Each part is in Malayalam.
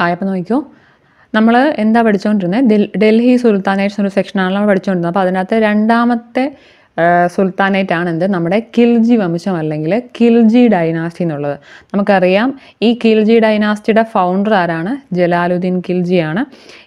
ഹായ് അപ്പോൾ നോക്കിക്കോ നമ്മൾ എന്താ പഠിച്ചുകൊണ്ടിരുന്നത് ഡൽഹി സുൽത്താനേറ്റ്സ് ഒരു സെക്ഷനാണ് നമ്മൾ പഠിച്ചുകൊണ്ടിരുന്നത് അപ്പോൾ അതിനകത്ത് രണ്ടാമത്തെ സുൽത്താനേറ്റ് ആണ് എന്ത് നമ്മുടെ കിൽജി വംശം അല്ലെങ്കിൽ കിൽജി ഡൈനാസ്റ്റി എന്നുള്ളത് നമുക്കറിയാം ഈ കിൽജി ഡൈനാസ്റ്റിയുടെ ഫൗണ്ടർ ആരാണ് ജലാലുദ്ദീൻ കിൽജിയാണ്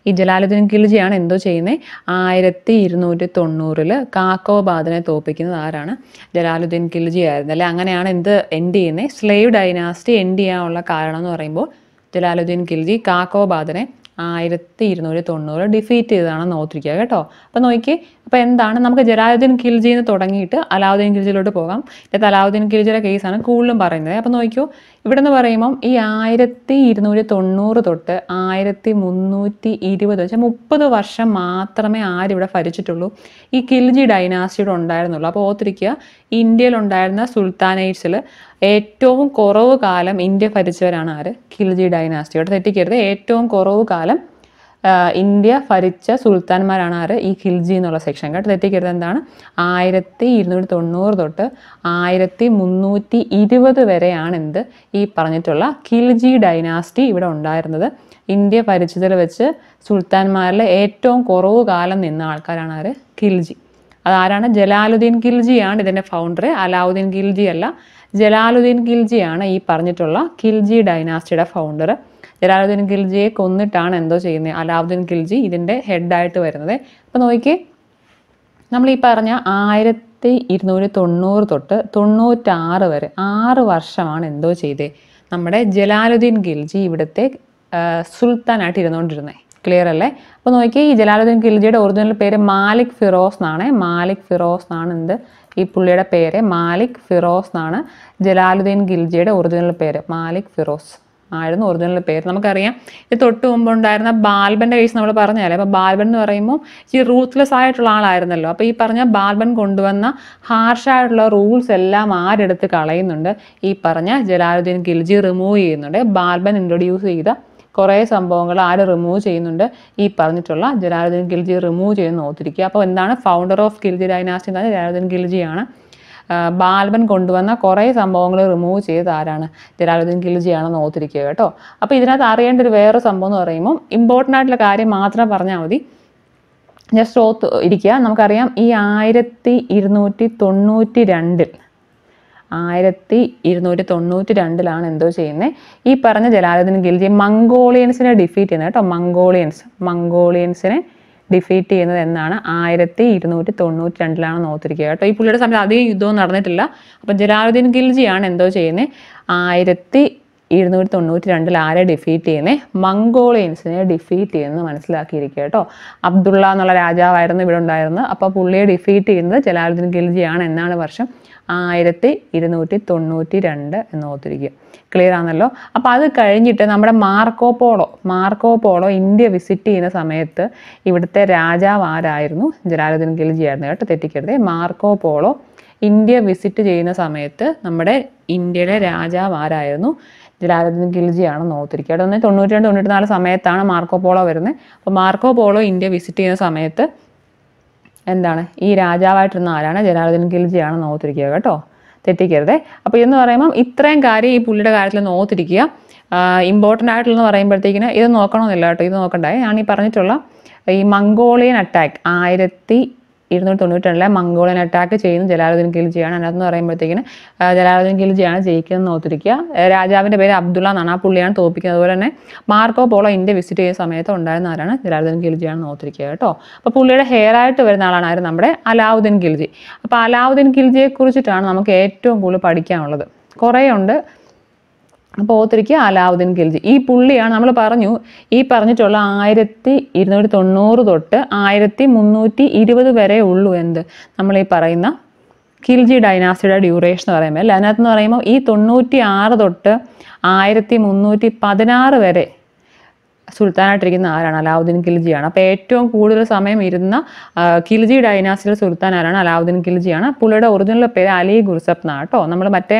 ഈ ജലാലുദ്ദീൻ കിൽജിയാണ് എന്തോ ചെയ്യുന്നത് ആയിരത്തി ഇരുന്നൂറ്റി തൊണ്ണൂറിൽ കാക്കോബാദിനെ തോപ്പിക്കുന്നത് ആരാണ് ജലാലുദ്ദീൻ കിൽജി ആയിരുന്നു അല്ലെ അങ്ങനെയാണ് എന്ത് എൻഡ് ചെയ്യുന്നത് സ്ലേവ് ഡൈനാസ്റ്റി എൻഡ് ചെയ്യാനുള്ള കാരണം എന്ന് പറയുമ്പോൾ ജലാലുദ്ദീൻ ഖിൽജി കാക്കോബാദനെ ആയിരത്തി ഇരുന്നൂറ്റി തൊണ്ണൂറ് ഡിഫീറ്റ് ചെയ്തതാണ് നോത്തിരിക്കുക കേട്ടോ അപ്പൊ നോക്കി അപ്പൊ എന്താണ് നമുക്ക് ജലാലുദ്ദീൻ ഖിൽജിയിൽ നിന്ന് തുടങ്ങിയിട്ട് അലാവുദ്ദീൻ ഖിൽജിയിലോട്ട് പോകാം ഇത് അലാവുദ്ദീൻ ഖിൽജിയുടെ കേസാണ് കൂടുതലും പറയുന്നത് അപ്പൊ നോക്കൂ ഇവിടെ നിന്ന് പറയുമ്പോൾ ഈ ആയിരത്തി ഇരുന്നൂറ്റി തൊണ്ണൂറ് തൊട്ട് ആയിരത്തി മുന്നൂറ്റി ഇരുപത് വെച്ചാൽ മുപ്പത് വർഷം മാത്രമേ ആരിവിടെ ഭരിച്ചിട്ടുള്ളൂ ഈ ഖിൽജി ഡൈനാസിയുടെ ഉണ്ടായിരുന്നുള്ളൂ അപ്പോൾ ഓർത്തിരിക്കുക ഇന്ത്യയിലുണ്ടായിരുന്ന സുൽത്താനേറ്റ്സിൽ ഏറ്റവും കുറവ് കാലം ഇന്ത്യ ഭരിച്ചവരാണ് ആര് ഖിൽജി ഡൈനാസ്റ്റിയോട് തെറ്റിക്കരുത് ഏറ്റവും കുറവ് കാലം ഇന്ത്യ ഭരിച്ച സുൽത്താൻമാരാണ് ആര് ഈ ഖിൽജി എന്നുള്ള സെക്ഷൻ കേട്ടോ തെറ്റിക്കരുത് എന്താണ് ആയിരത്തി ഇരുന്നൂറ്റി തൊണ്ണൂറ് തൊട്ട് ആയിരത്തി മുന്നൂറ്റി ഇരുപത് വരെയാണ് എന്ത് ഈ പറഞ്ഞിട്ടുള്ള ഖിൽജി ഡൈനാസ്റ്റി ഇവിടെ ഉണ്ടായിരുന്നത് ഇന്ത്യ ഭരിച്ചതിൽ വെച്ച് സുൽത്താൻമാരിൽ ഏറ്റവും കുറവ് കാലം നിന്ന ആൾക്കാരാണ് ആര് ഖിൽജി അതാരാണ് ജലാലുദ്ദീൻ ഖിൽജിയാണ് ഇതിൻ്റെ ഫൗണ്ടർ അലാവുദ്ദീൻ ഖിൽജി അല്ല ജലാലുദ്ദീൻ ഖിൽജിയാണ് ഈ പറഞ്ഞിട്ടുള്ള ഖിൽജി ഡൈനാസ്റ്റിയുടെ ഫൗണ്ടർ ജലാലുദ്ദീൻ ഖിൽജിയെ കൊന്നിട്ടാണ് എന്തോ ചെയ്യുന്നത് അലാവുദ്ദീൻ ഖിൽജി ഇതിൻ്റെ ഹെഡായിട്ട് വരുന്നത് അപ്പോൾ നോക്കിയേ നമ്മൾ ഈ പറഞ്ഞ ആയിരത്തി ഇരുന്നൂറ്റി തൊണ്ണൂറ് തൊട്ട് തൊണ്ണൂറ്റാറ് വരെ ആറ് വർഷമാണ് എന്തോ ചെയ്തേ നമ്മുടെ ജലാലുദ്ദീൻ ഖിൽജി ഇവിടുത്തെ സുൽത്താനായിട്ട് ഇരുന്നുകൊണ്ടിരുന്നത് ക്ലിയർ അല്ലേ അപ്പോൾ നോക്കിയാൽ ഈ ജലാലുദ്ദീൻ ഖിൽജിയുടെ ഒറിജിനൽ പേര് മാലിക് ഫിറോസ് എന്നാണ് മാലിക് ഫിറോസ് എന്നാണ് എന്ത് ഈ പുള്ളിയുടെ പേര് മാലിക് ഫിറോസ് എന്നാണ് ജലാലുദ്ദീൻ ഖിൽജിയുടെ ഒറിജിനൽ പേര് മാലിക് ഫിറോസ് ആയിരുന്നു ഒറിജിനൽ പേര് നമുക്കറിയാം ഇത് തൊട്ട് ഉണ്ടായിരുന്ന ബാൽബന്റെ കേസ് നമ്മൾ പറഞ്ഞാലേ അപ്പോൾ ബാൽബൻ എന്ന് പറയുമ്പോൾ ഈ റൂത്ത്ലെസ് ആയിട്ടുള്ള ആളായിരുന്നല്ലോ അപ്പോൾ ഈ പറഞ്ഞ ബാൽബൻ കൊണ്ടുവന്ന ഹാർഷായിട്ടുള്ള റൂൾസ് എല്ലാം ആരെടുത്ത് കളയുന്നുണ്ട് ഈ പറഞ്ഞ ജലാലുദ്ദീൻ ഗിൽജി റിമൂവ് ചെയ്യുന്നുണ്ട് ബാൽബൻ ഇൻട്രൊഡ്യൂസ് ചെയ്ത കുറേ സംഭവങ്ങൾ ആര് റിമൂവ് ചെയ്യുന്നുണ്ട് ഈ പറഞ്ഞിട്ടുള്ള ജലാലുദ്ദീൻ ഗിൽജി റിമൂവ് ചെയ്യുന്ന ഓർത്തിരിക്കുക അപ്പോൾ എന്താണ് ഫൗണ്ടർ ഓഫ് ഗിൽജി ഡൈനാസ്റ്റി എന്താണ് ജലാലുദ്ദീൻ ഗിൽജിയാണ് ബാൽബൻ കൊണ്ടുവന്ന കുറേ സംഭവങ്ങൾ റിമൂവ് ചെയ്ത് ആരാണ് ജലാലുദ്ദീൻ ഗിൽജിയാണെന്ന് ഓർത്തിരിക്കുക കേട്ടോ അപ്പോൾ ഇതിനകത്ത് അറിയേണ്ട ഒരു വേറെ സംഭവം എന്ന് പറയുമ്പോൾ ഇമ്പോർട്ടൻ്റ് ആയിട്ടുള്ള കാര്യം മാത്രം പറഞ്ഞാൽ മതി ജസ്റ്റ് ഓത്ത് ഇരിക്കുക നമുക്കറിയാം ഈ ആയിരത്തി ഇരുന്നൂറ്റി തൊണ്ണൂറ്റി രണ്ടിൽ ആയിരത്തി ഇരുന്നൂറ്റി തൊണ്ണൂറ്റി രണ്ടിലാണ് എന്തോ ചെയ്യുന്നത് ഈ പറഞ്ഞ ജലാലുദ്ദീൻ ഖിൽജി മംഗോളിയൻസിനെ ഡിഫീറ്റ് ചെയ്യുന്നത് കേട്ടോ മംഗോളിയൻസ് മംഗോളിയൻസിനെ ഡിഫീറ്റ് ചെയ്യുന്നത് എന്നാണ് ആയിരത്തി ഇരുന്നൂറ്റി തൊണ്ണൂറ്റി രണ്ടിലാണ് നോത്തിരിക്കുക കേട്ടോ ഈ പുള്ളിയുടെ സമയത്ത് അധികം യുദ്ധവും നടന്നിട്ടില്ല അപ്പം ജലാലുദ്ദീൻ ഖിൽജിയാണ് എന്തോ ചെയ്യുന്നത് ആയിരത്തി ഇരുന്നൂറ്റി തൊണ്ണൂറ്റി രണ്ടിൽ ആരെ ഡിഫീറ്റ് ചെയ്യുന്നേ മംഗോളിയൻസിനെ ഡിഫീറ്റ് ചെയ്യുന്നത് മനസ്സിലാക്കിയിരിക്കുക കേട്ടോ അബ്ദുള്ള എന്നുള്ള രാജാവായിരുന്നു ഇവിടെ ഉണ്ടായിരുന്നത് അപ്പോൾ പുള്ളിയെ ഡിഫീറ്റ് ചെയ്യുന്നത് ജലാലുദ്ദീൻ ഖിൽജിയാണ് എന്നാണ് വർഷം ആയിരത്തി ഇരുന്നൂറ്റി തൊണ്ണൂറ്റി രണ്ട് എന്ന് ഓർത്തിരിക്കുക ക്ലിയർ ആണല്ലോ അപ്പോൾ അത് കഴിഞ്ഞിട്ട് നമ്മുടെ Marco Polo Marco Polo India visit ചെയ്യുന്ന സമയത്ത് ഇവിടുത്തെ രാജാവ് ആരായിരുന്നു ജലാലുദ്ദീൻ ഖിൽജി ആയിരുന്നു കേട്ടോ തെറ്റിക്കരുത് മാർക്കോ പോളോ ഇന്ത്യ വിസിറ്റ് ചെയ്യുന്ന സമയത്ത് നമ്മുടെ ഇന്ത്യയുടെ രാജാവ് ആരായിരുന്നു ഇതിലാരതും ഗിൽജിയാണ് നോത്തിരിക്കുക ഒന്ന് തൊണ്ണൂറ്റി രണ്ട് തൊണ്ണൂറ്റി നാല് സമയത്താണ് മാർക്കോ പോളോ വരുന്നത് അപ്പോൾ മാർക്കോ പോളോ ഇന്ത്യ വിസിറ്റ് ചെയ്യുന്ന സമയത്ത് എന്താണ് ഈ രാജാവായിട്ടിരുന്ന ആരാണ് ജലാലുദ്ദീൻ ഖിൽജിയാണ് നോത്തിരിക്കുക കേട്ടോ തെറ്റിക്കരുതേ അപ്പോൾ എന്ന് പറയുമ്പം ഇത്രയും കാര്യം ഈ പുള്ളിയുടെ കാര്യത്തിൽ നോത്തിരിക്കുക ഇമ്പോർട്ടൻ്റ് ആയിട്ടുള്ളതെന്ന് പറയുമ്പോഴത്തേക്കിന് ഇത് നോക്കണമെന്നില്ല കേട്ടോ ഇത് നോക്കണ്ടായി ഞാൻ ഈ പറഞ്ഞിട്ടുള്ള ഈ മംഗോളിയൻ അറ്റാക്ക് ആയിരത്തി ഇരുന്നൂറ്റി തൊണ്ണൂറ്റിരണ്ടിലെ മംഗോളിയൻ അറ്റാക്ക് ചെയ്യുന്നു ജലാലുദ്ദീൻ ഖിൽജിയാണ് അതിനകത്ത് പറയുമ്പോഴത്തേക്കിന് ജലാലുദ്ദീൻ ഖിൽജിയാണ് ജയിക്കുന്നത് ഓർത്തിരിക്കുക രാജാവിൻ്റെ പേര് അബ്ദുള്ള നാണാ ആ പുള്ളിയാണ് തോപ്പിക്കുന്നത് അതുപോലെ തന്നെ മാർക്കോ പോളോ ഇന്ത്യ വിസിറ്റ് ചെയ്യുന്ന സമയത്ത് ഉണ്ടായിരുന്ന ആരാണ് ജലാലുദ്ദീൻ ഖിൽജിയാണ് ഓർത്തിരിക്കുക കേട്ടോ അപ്പോൾ പുള്ളിയുടെ ഹെയർ ആയിട്ട് വരുന്ന ആളാണ് ആര് നമ്മുടെ അലാവുദ്ദീൻ ഖിൽജി അപ്പോൾ അലാവുദ്ദീൻ ഖിൽജിയെ കുറിച്ചിട്ടാണ് നമുക്ക് ഏറ്റവും കൂടുതൽ പഠിക്കാനുള്ളത് കുറേ ഉണ്ട് അപ്പോൾ ഓത്തിരിക്ക് അലാവുദ്ദീൻ ഖിൽജി ഈ പുള്ളിയാണ് നമ്മൾ പറഞ്ഞു ഈ പറഞ്ഞിട്ടുള്ള ആയിരത്തി ഇരുന്നൂറ്റി തൊണ്ണൂറ് തൊട്ട് ആയിരത്തി മുന്നൂറ്റി ഇരുപത് വരെ ഉള്ളൂ എന്ത് നമ്മൾ ഈ പറയുന്ന ഖിൽജി ഡൈനാസിയുടെ ഡ്യൂറേഷൻ എന്ന് പറയുമ്പോൾ അല്ല അതിനകത്ത് പറയുമ്പോൾ ഈ തൊണ്ണൂറ്റി ആറ് തൊട്ട് ആയിരത്തി മുന്നൂറ്റി പതിനാറ് വരെ സുൽത്താനായിട്ടിരിക്കുന്ന ആരാണ് അലാവുദ്ദീൻ ഖിൽജിയാണ് അപ്പോൾ ഏറ്റവും കൂടുതൽ സമയം ഇരുന്ന ഖിൽജി ഡൈനാസിയിലെ സുൽത്താൻ ആരാണ് അലാവുദ്ദീൻ ഖിൽജിയാണ് പുള്ളിയുടെ ഒറിജിനൽ പേര് അലി ഗുർസപ്പ് എന്നാണ് കേട്ടോ നമ്മൾ മറ്റേ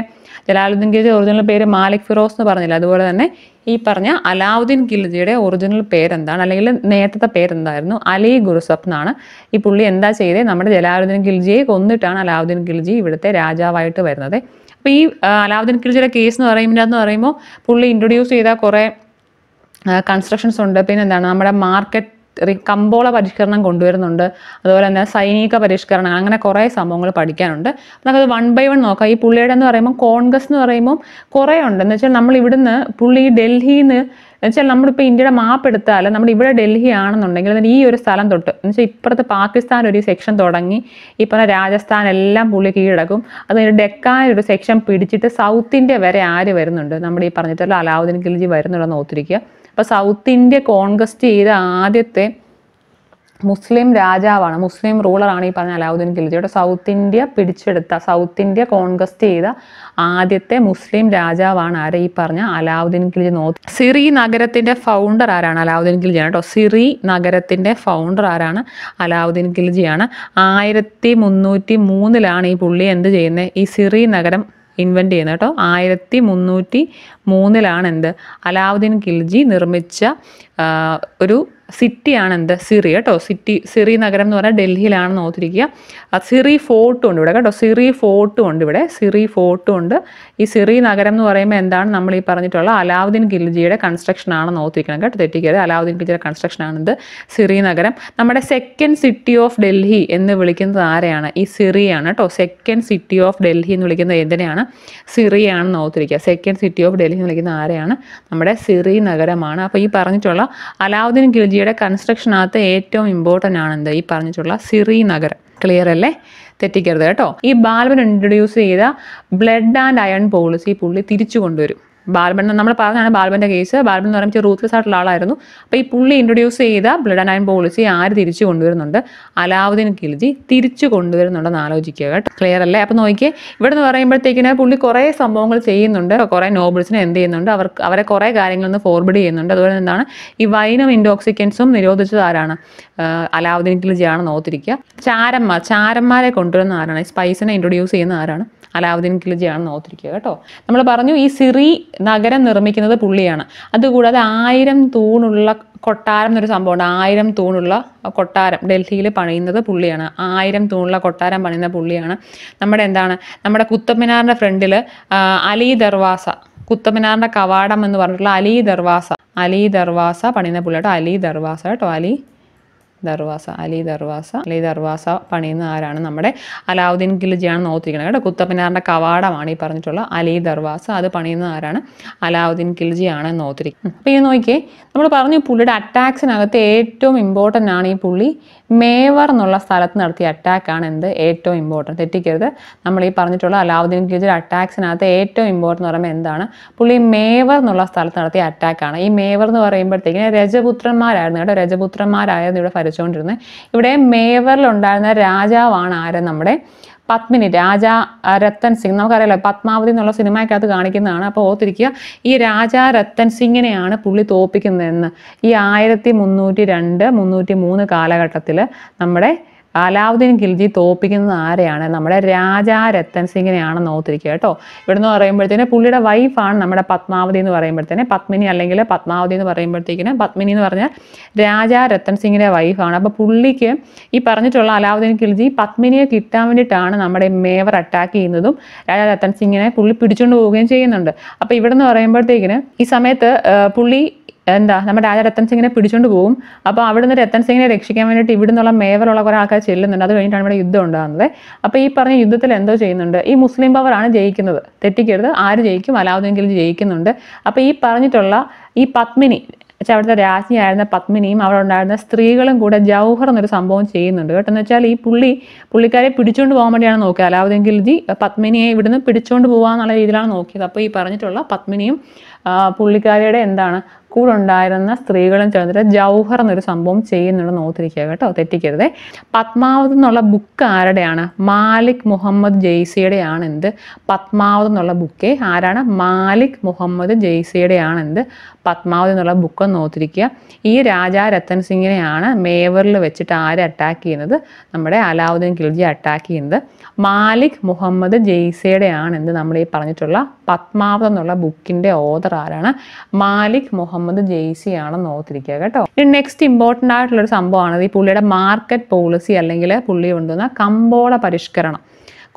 ജലാലുദ്ദീൻ ഖിൽജിയുടെ ഒറിജിനൽ പേര് മാലിക് ഫിറോസ് എന്ന് പറഞ്ഞില്ല അതുപോലെ തന്നെ ഈ പറഞ്ഞ അലാവുദ്ദീൻ ഖിൽജിയുടെ ഒറിജിനൽ പേരെന്താണ് അല്ലെങ്കിൽ നേരത്തെ പേരെന്തായിരുന്നു അലി ഗുർസപ്പ് എന്നാണ് ഈ പുള്ളി എന്താ ചെയ്തേ നമ്മുടെ ജലാലുദ്ദീൻ ഖിൽജിയെ കൊന്നിട്ടാണ് അലാവുദ്ദീൻ ഖിൽജി ഇവിടുത്തെ രാജാവായിട്ട് വരുന്നത് അപ്പോൾ ഈ അലാവുദ്ദീൻ ഖിൽജിയുടെ കേസ് എന്ന് പറയുമ്പോൾ എന്ന് പറയുമ്പോൾ പുള്ളി ഇൻട്രൊഡ്യൂസ് ചെയ്ത കുറേ കൺസ്ട്രക്ഷൻസ് ഉണ്ട് പിന്നെ എന്താണ് നമ്മുടെ മാർക്കറ്റ് കമ്പോള പരിഷ്കരണം കൊണ്ടുവരുന്നുണ്ട് അതുപോലെ തന്നെ സൈനിക പരിഷ്കരണം അങ്ങനെ കുറേ സംഭവങ്ങൾ പഠിക്കാനുണ്ട് നമുക്കത് വൺ ബൈ വൺ നോക്കാം ഈ പുള്ളിയുടെ എന്ന് പറയുമ്പോൾ കോൺഗ്രസ് എന്ന് പറയുമ്പോൾ കുറേ ഉണ്ട് എന്ന് വെച്ചാൽ നമ്മൾ ഇവിടുന്ന് പുള്ളി ഡൽഹിയിൽ നിന്ന് വെച്ചാൽ നമ്മളിപ്പോൾ ഇന്ത്യയുടെ മാപ്പ് എടുത്താൽ നമ്മൾ ഇവിടെ ഡൽഹി ആണെന്നുണ്ടെങ്കിൽ ഈ ഒരു സ്ഥലം തൊട്ട് എന്നുവെച്ചാൽ ഇപ്പുറത്ത് പാകിസ്ഥാൻ ഒരു സെക്ഷൻ തുടങ്ങി ഇപ്പം രാജസ്ഥാൻ എല്ലാം പുള്ളി കീഴടക്കും അത് ഡെക്കാൻ ഒരു സെക്ഷൻ പിടിച്ചിട്ട് സൗത്ത് ഇന്ത്യ വരെ ആര് വരുന്നുണ്ട് നമ്മുടെ ഈ പറഞ്ഞിട്ടുള്ള അലാവുദ്ദീൻ ഖിൽജി വരുന്നുണ്ടെന്ന് ഓർത്തിരിക്കുക അപ്പോൾ സൗത്ത് ഇന്ത്യ കോൺഗസ്റ്റ് ചെയ്ത ആദ്യത്തെ മുസ്ലിം രാജാവാണ് മുസ്ലിം റൂളറാണ് ഈ പറഞ്ഞ അലാവുദ്ദീൻ ഖിൽജിയുടെ സൗത്ത് ഇന്ത്യ പിടിച്ചെടുത്ത സൗത്ത് ഇന്ത്യ കോൺഗസ്റ്റ് ചെയ്ത ആദ്യത്തെ മുസ്ലിം രാജാവാണ് ആര് ഈ പറഞ്ഞ അലാവുദ്ദീൻ ഖിൽജി നോ സിറി നഗരത്തിൻ്റെ ഫൗണ്ടർ ആരാണ് അലാവുദ്ദീൻ ഖിൽജിയാണ് കേട്ടോ സിറി നഗരത്തിൻ്റെ ഫൗണ്ടർ ആരാണ് അലാവുദ്ദീൻ ഖിൽജിയാണ് ആയിരത്തി മുന്നൂറ്റി മൂന്നിലാണ് ഈ പുള്ളി എന്ത് ചെയ്യുന്നത് ഈ സിറി നഗരം ഇൻവെൻറ്റ് ചെയ്യുന്നത് കേട്ടോ ആയിരത്തി മുന്നൂറ്റി മൂന്നിലാണ് എന്ത് അലാവുദ്ദീൻ ഖിൽജി നിർമ്മിച്ച ഒരു സിറ്റിയാണ് എന്ത് സിറി കേട്ടോ സിറ്റി സിറി നഗരം എന്ന് പറഞ്ഞാൽ ഡൽഹിയിലാണെന്ന് ഓർത്തിരിക്കുക സിറി ഫോർട്ടും ഉണ്ട് ഇവിടെ കേട്ടോ സിറി ഫോർട്ടും ഉണ്ട് ഇവിടെ സിറി ഫോർട്ടും ഉണ്ട് ഈ സിറി നഗരം എന്ന് പറയുമ്പോൾ എന്താണ് നമ്മൾ ഈ പറഞ്ഞിട്ടുള്ള അലാവുദ്ദീൻ ഖിൽജിയുടെ കൺസ്ട്രക്ഷൻ ആണെന്ന് ഓർത്തിരിക്കണം കേട്ടോ തെറ്റിക്കരുത് അലാവുദ്ദീൻ ഖിൽജിയുടെ കൺസ്ട്രക്ഷൻ ആണിത് സിറി നഗരം നമ്മുടെ സെക്കൻഡ് സിറ്റി ഓഫ് ഡൽഹി എന്ന് വിളിക്കുന്നത് ആരെയാണ് ഈ സിറിയാണ് കേട്ടോ സെക്കൻഡ് സിറ്റി ഓഫ് ഡൽഹി എന്ന് വിളിക്കുന്നത് എന്തിനെയാണ് സിറിയാണെന്ന് നോത്തിരിക്കുക സെക്കൻഡ് സിറ്റി ഓഫ് ഡൽഹി എന്ന് വിളിക്കുന്ന ആരെയാണ് നമ്മുടെ സിറി നഗരമാണ് അപ്പോൾ ഈ പറഞ്ഞിട്ടുള്ള അലാവുദ്ദീൻ ഖിൽജിയുടെ കൺസ്ട്രക്ഷനകത്ത് ഏറ്റവും ഇമ്പോർട്ടൻ്റ് ആണെന്ത് ഈ പറഞ്ഞിട്ടുള്ള സിറി നഗരം ക്ലിയർ അല്ലേ തെറ്റിക്കരുത് കേട്ടോ ഈ ബാൽബൻ ഇൻട്രൊഡ്യൂസ് ചെയ്ത ബ്ലഡ് ആൻഡ് അയൺ പോളിസി പുള്ളി തിരിച്ചു കൊണ്ടുവരും ബാൽബൻ നമ്മൾ പറഞ്ഞാണ് ബാൽബൻ്റെ കേസ് ബാൽബൻ എന്ന് പറയുമ്പോൾ റൂത്ത്ലെസ് ആയിട്ടുള്ള ആളായിരുന്നു അപ്പോൾ ഈ പുള്ളി ഇൻട്രൊഡ്യൂസ് ചെയ്ത ബ്ലഡ് ആൻഡ് അയൺ പോളിസി ആര് തിരിച്ചു കൊണ്ടുവരുന്നുണ്ട് അലാവുദ്ദീൻ കിൽജി തിരിച്ചു കൊണ്ടുവരുന്നുണ്ടെന്ന് ആലോചിക്കുക കേട്ടോ ക്ലിയർ അല്ലേ അപ്പോൾ നോക്കിയേ ഇവിടെ നിന്ന് പറയുമ്പോഴത്തേക്കിന് പുള്ളി കുറേ സംഭവങ്ങൾ ചെയ്യുന്നുണ്ട് കുറേ നോബിൾസിനെ എന്ത് ചെയ്യുന്നുണ്ട് അവർക്ക് അവരെ കുറേ കാര്യങ്ങളൊന്ന് ഫോർവേഡ് ചെയ്യുന്നുണ്ട് അതുപോലെ എന്താണ് ഈ വൈനും ഇൻഡോക്സിക്കൻസും നിരോധിച്ചത് ആരാണ് അലാവുദ്ദീൻ കിൽജിയാണ് നോത്തിരിക്കുക ചാരന്മാർ ചാരന്മാരെ കൊണ്ടുവരുന്ന ആരാണ് സ്പൈസിനെ ഇൻട്രൊഡ്യൂസ് ചെയ്യുന്ന ആരാണ് അലാവുദ്ദീൻ ഖിൽജിയാണ് നോത്തിരിക്കുക കേട്ടോ നമ്മൾ പറഞ്ഞു ഈ സിറി നഗരം നിർമ്മിക്കുന്നത് പുള്ളിയാണ് അതുകൂടാതെ ആയിരം തൂണുള്ള കൊട്ടാരം എന്നൊരു സംഭവമുണ്ട് ആയിരം തൂണുള്ള കൊട്ടാരം ഡൽഹിയിൽ പണിയുന്നത് പുള്ളിയാണ് ആയിരം തൂണുള്ള കൊട്ടാരം പണിയുന്ന പുള്ളിയാണ് നമ്മുടെ എന്താണ് നമ്മുടെ കുത്തബ്മിനാറിൻ്റെ ഫ്രണ്ടിൽ അലി ദർവാസ കുത്തബ്മിനാറിൻ്റെ കവാടം എന്ന് പറഞ്ഞിട്ടുള്ള അലി ദർവാസ അലി ദർവാസ പണിയുന്ന പുള്ളിയാട്ടോ അലി ദർവാസ കേട്ടോ അലി ദർവാസ അലി ദർവാസ അലി ദർവാസ പണിയുന്ന ആരാണ് നമ്മുടെ അലാവുദ്ദീൻ ഖിൽജിയാണ് നോത്തിരിക്കുന്നത് കേട്ടോ കുത്തപ്പിനാറിൻ്റെ കവാടമാണ് ഈ പറഞ്ഞിട്ടുള്ള അലി ദർവാസ അത് പണിയുന്ന ആരാണ് അലാവുദ്ദീൻ ഖിൽജിയാണ് നോത്തിരിക്കുന്നത് അപ്പോൾ ഇത് നോക്കിയേ നമ്മൾ പറഞ്ഞു പുള്ളിയുടെ അറ്റാക്സിനകത്ത് ഏറ്റവും ഇമ്പോർട്ടൻ്റ് ആണ് ഈ പുള്ളി മേവർ എന്നുള്ള സ്ഥലത്ത് നടത്തിയ അറ്റാക്കാണ് എന്ത് ഏറ്റവും ഇമ്പോർട്ടൻ്റ് തെറ്റിക്കരുത് നമ്മൾ ഈ പറഞ്ഞിട്ടുള്ള അലാവുദ്ദീൻ ഖിൽജിയുടെ അറ്റാക്സിനകത്ത് ഏറ്റവും ഇമ്പോർട്ടൻ്റ് എന്ന് പറയുമ്പോൾ എന്താണ് പുള്ളി മേവർ എന്നുള്ള സ്ഥലത്ത് നടത്തിയ അറ്റാക്കാണ് ഈ മേവർ എന്ന് പറയുമ്പോഴത്തേക്കിന് രജപുത്രന്മാരായിരുന്നു കേട്ടോ രജപുത്രന്മാരായിരുന്നു ഇവിടെ പഠിച്ചുകൊണ്ടിരുന്നത് ഇവിടെ മേവറിലുണ്ടായിരുന്ന രാജാവാണ് ആരൻ നമ്മുടെ പത്മിനി രാജ രത്തൻ സിംഗ് നമുക്കറിയാലോ പത്മാവതി എന്നുള്ള സിനിമയ്ക്കകത്ത് കാണിക്കുന്നതാണ് അപ്പോൾ ഓർത്തിരിക്കുക ഈ രാജ രത്തൻ സിംഗിനെയാണ് പുള്ളി തോപ്പിക്കുന്നതെന്ന് ഈ ആയിരത്തി മുന്നൂറ്റി രണ്ട് മുന്നൂറ്റി മൂന്ന് കാലഘട്ടത്തിൽ നമ്മുടെ അലാവുദ്ദീൻ ഖിൽജി തോപ്പിക്കുന്നത് ആരെയാണ് നമ്മുടെ രാജാ രത്തൻ സിംഗിനെയാണെന്ന് ഓർത്തിരിക്കുക കേട്ടോ ഇവിടുന്ന് പറയുമ്പോഴത്തേന് പുള്ളിയുടെ വൈഫാണ് നമ്മുടെ പത്മാവതി എന്ന് പറയുമ്പോഴത്തേന് പത്മിനി അല്ലെങ്കിൽ പത്മാവതി എന്ന് പറയുമ്പോഴത്തേക്കിന് പത്മിനി എന്ന് പറഞ്ഞാൽ രാജാ രത്തൻ സിംഗിൻ്റെ വൈഫാണ് അപ്പോൾ പുള്ളിക്ക് ഈ പറഞ്ഞിട്ടുള്ള അലാവുദ്ദീൻ ഖിൽജി പത്മിനിയെ കിട്ടാൻ വേണ്ടിയിട്ടാണ് നമ്മുടെ മേവർ അറ്റാക്ക് ചെയ്യുന്നതും രാജാ രത്തൻ സിംഗിനെ പുള്ളി പിടിച്ചുകൊണ്ട് പോവുകയും ചെയ്യുന്നുണ്ട് അപ്പോൾ നിന്ന് പറയുമ്പോഴത്തേക്കിന് ഈ സമയത്ത് പുള്ളി എന്താ നമ്മുടെ രാജ രത്തൻ സിംഗിനെ പിടിച്ചോണ്ട് പോകും അപ്പോൾ അവിടെ നിന്ന് രത്തൻ സിംഗിനെ രക്ഷിക്കാൻ വേണ്ടിയിട്ട് ഇവിടുന്നുള്ള മേവലുള്ള കുറേ ആൾക്കാർ ചെല്ലുന്നുണ്ട് അത് കഴിഞ്ഞിട്ടാണ് ഇവിടെ യുദ്ധം ഉണ്ടാകുന്നത് അപ്പോൾ ഈ പറഞ്ഞ യുദ്ധത്തിൽ എന്തോ ചെയ്യുന്നുണ്ട് ഈ മുസ്ലിം പവറാണ് ജയിക്കുന്നത് തെറ്റിക്കരുത് ആര് ജയിക്കും അലാവുദ്ദീൻ ജയിക്കുന്നുണ്ട് അപ്പോൾ ഈ പറഞ്ഞിട്ടുള്ള ഈ പത്മിനി വെച്ചാൽ അവിടുത്തെ രാജ്ഞിയായിരുന്ന പത്മിനിയും അവിടെ ഉണ്ടായിരുന്ന സ്ത്രീകളും കൂടെ ജൗഹർ എന്നൊരു സംഭവം ചെയ്യുന്നുണ്ട് കേട്ടോ എന്ന് വെച്ചാൽ ഈ പുള്ളി പുള്ളിക്കാരെ പിടിച്ചുകൊണ്ട് പോകാൻ വേണ്ടിയാണ് നോക്കുക അലാവുദ്ദീൻ ഖിൽജി പത്മിനിയെ ഇവിടുന്ന് പിടിച്ചുകൊണ്ട് പോകാന്നുള്ള രീതിയിലാണ് നോക്കിയത് അപ്പോൾ ഈ പറഞ്ഞിട്ടുള്ള പത്മിനിയും പുള്ളിക്കാരിയുടെ എന്താണ് കൂടെ ഉണ്ടായിരുന്ന സ്ത്രീകളും ചേർന്നിട്ട് ജൗഹർ എന്നൊരു സംഭവം ചെയ്യുന്നുണ്ട് നോത്തിരിക്കുക കേട്ടോ തെറ്റിക്കരുത് പത്മാവത് എന്നുള്ള ബുക്ക് ആരുടെയാണ് മാലിക് മുഹമ്മദ് ജെയ്സിയുടെയാണ് എന്ത് പത്മാവത് എന്നുള്ള ബുക്ക് ആരാണ് മാലിക് മുഹമ്മദ് ജെയ്സിയുടെയാണ് എന്ത് പത്മാവത് എന്നുള്ള ബുക്ക് നോത്തിരിക്കുക ഈ രാജാ രത്തൻ സിംഗിനെയാണ് മേവറിൽ വെച്ചിട്ട് ആര് അറ്റാക്ക് ചെയ്യുന്നത് നമ്മുടെ അലാവുദ്ദീൻ ഖിൽജി അറ്റാക്ക് ചെയ്യുന്നത് മാലിക് മുഹമ്മദ് ജെയ്സിയുടെയാണ് എന്ത് നമ്മൾ ഈ പറഞ്ഞിട്ടുള്ള പത്മാവത് എന്നുള്ള ബുക്കിന്റെ ഓദർ ആരാണ് മാലിക് മുഹമ്മദ് ജെയ്സി ആണെന്ന് ഓർത്തിരിക്കുക കേട്ടോ ഇനി നെക്സ്റ്റ് ഇമ്പോർട്ടൻ്റ് ആയിട്ടുള്ളൊരു സംഭവമാണ് ഈ പുള്ളിയുടെ മാർക്കറ്റ് പോളിസി അല്ലെങ്കിൽ പുള്ളി കൊണ്ടുവന്ന കമ്പോള പരിഷ്കരണം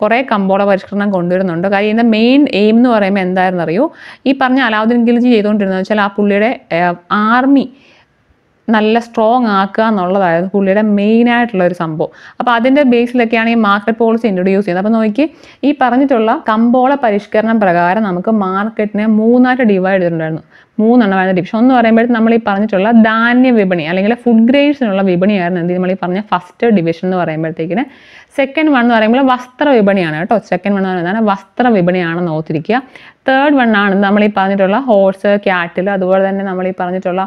കുറേ കമ്പോള പരിഷ്കരണം കൊണ്ടുവരുന്നുണ്ട് കാര്യം ഇതിൻ്റെ മെയിൻ എയിം എന്ന് പറയുമ്പോൾ എന്തായിരുന്നു അറിയോ ഈ പറഞ്ഞ അലാവുദ്ദീൻ ഗിൽജി ചെയ്തുകൊണ്ടിരുന്നത് വെച്ചാൽ ആ പുള്ളിയുടെ ആർമി നല്ല സ്ട്രോങ് ആക്കുക എന്നുള്ളതായിരുന്നു പുള്ളിയുടെ മെയിൻ ആയിട്ടുള്ള ഒരു സംഭവം അപ്പോൾ അതിൻ്റെ ബേസിലൊക്കെയാണ് ഈ മാർക്കറ്റ് പോളിസി ഇൻട്രൊഡ്യൂസ് ചെയ്യുന്നത് അപ്പോൾ നോക്കി ഈ പറഞ്ഞിട്ടുള്ള കമ്പോള പരിഷ്കരണം പ്രകാരം നമുക്ക് മാർക്കറ്റിനെ മൂന്നായിട്ട് ഡിവൈഡ് ചെയ്തിട്ടുണ്ടായിരുന്നു മൂന്നെണ്ണമായിരുന്നു ഡിവിഷൻ എന്ന് പറയുമ്പോഴത്തേക്കും നമ്മൾ ഈ പറഞ്ഞിട്ടുള്ള ധാന്യ വിപണി അല്ലെങ്കിൽ ഫുഡ് ഗ്രേഡ്സിനുള്ള വിപണിയായിരുന്നു എന്ത് നമ്മൾ ഈ പറഞ്ഞ ഫസ്റ്റ് ഡിവിഷൻ എന്ന് പറയുമ്പോഴത്തേക്കിന് സെക്കൻഡ് വൺ എന്ന് പറയുമ്പോൾ വസ്ത്ര വിപണിയാണ് കേട്ടോ സെക്കൻഡ് വൺ എന്ന് പറയുന്നത് വസ്ത്ര വിപണിയാണെന്ന് ഓർത്തിരിക്കുക തേർഡ് വൺ ആണ് നമ്മൾ ഈ പറഞ്ഞിട്ടുള്ള ഹോഴ്സ് ക്യാറ്റിൽ അതുപോലെ തന്നെ നമ്മൾ ഈ പറഞ്ഞിട്ടുള്ള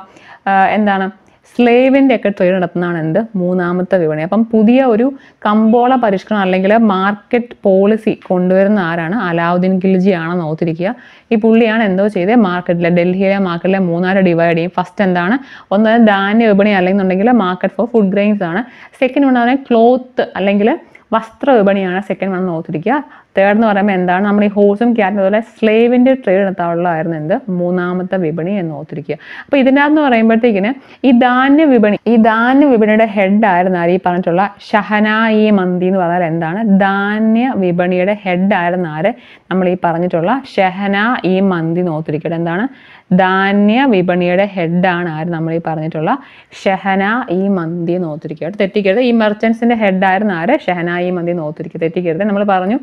എന്താണ് സ്ലേവിൻ്റെ ഒക്കെ ട്രേഡ് നടത്തുന്നതാണ് എന്ത് മൂന്നാമത്തെ വിപണി അപ്പം പുതിയ ഒരു കമ്പോള പരിഷ്കരണം അല്ലെങ്കിൽ മാർക്കറ്റ് പോളിസി കൊണ്ടുവരുന്ന ആരാണ് അലാവുദ്ദീൻ ഖിൽജി ആണെന്ന് ഓർത്തിരിക്കുക ഈ പുള്ളിയാണ് എന്തോ ചെയ്തത് മാർക്കറ്റിലെ ഡൽഹിയിലെ മാർക്കറ്റിലെ മൂന്നാല് ഡിവൈഡ് ചെയ്യും ഫസ്റ്റ് എന്താണ് ഒന്ന് ധാന്യ വിപണി അല്ലെന്നുണ്ടെങ്കിൽ മാർക്കറ്റ് ഫോർ ഫുഡ് ഗ്രെയിൻസ് ആണ് സെക്കൻഡ് വൺ ക്ലോത്ത് അല്ലെങ്കിൽ വസ്ത്ര വിപണിയാണ് സെക്കൻഡ് വൺ ഓർത്തിരിക്കുക തേർഡ് എന്ന് പറയുമ്പോൾ എന്താണ് നമ്മൾ ഈ ഹോഴ്സും ക്യാറ്റും അതുപോലെ സ്ലേവിൻ്റെ ട്രേഡ് നടത്താനുള്ളതായിരുന്നു എന്ത് മൂന്നാമത്തെ വിപണി എന്ന് ഓർത്തിരിക്കുക അപ്പോൾ ഇതിനകത്ത് പറയുമ്പോഴത്തേക്കിന് ഈ ധാന്യ വിപണി ഈ ധാന്യ വിപണിയുടെ ഹെഡായിരുന്നു ആര് ഈ പറഞ്ഞിട്ടുള്ള ഷഹന ഇ മന്തി എന്ന് പറഞ്ഞാൽ എന്താണ് ധാന്യ വിപണിയുടെ ഹെഡായിരുന്നു ആര് നമ്മൾ ഈ പറഞ്ഞിട്ടുള്ള ഷഹന ഇ മന്തി എന്ന് ഓർത്തിരിക്കട്ടെ എന്താണ് ധാന്യ വിപണിയുടെ ഹെഡാണ് ആര് നമ്മൾ ഈ പറഞ്ഞിട്ടുള്ള ഷഹന ഈ മന്തി നോത്തിരിക്കുക തെറ്റിക്കരുത് ഈ മെർച്ചൻസിന്റെ ഹെഡായിരുന്നു ആര് ഷഹന ഈ മന്തി ഓർത്തിരിക്കുക തെറ്റിക്കരുത് നമ്മൾ പറഞ്ഞു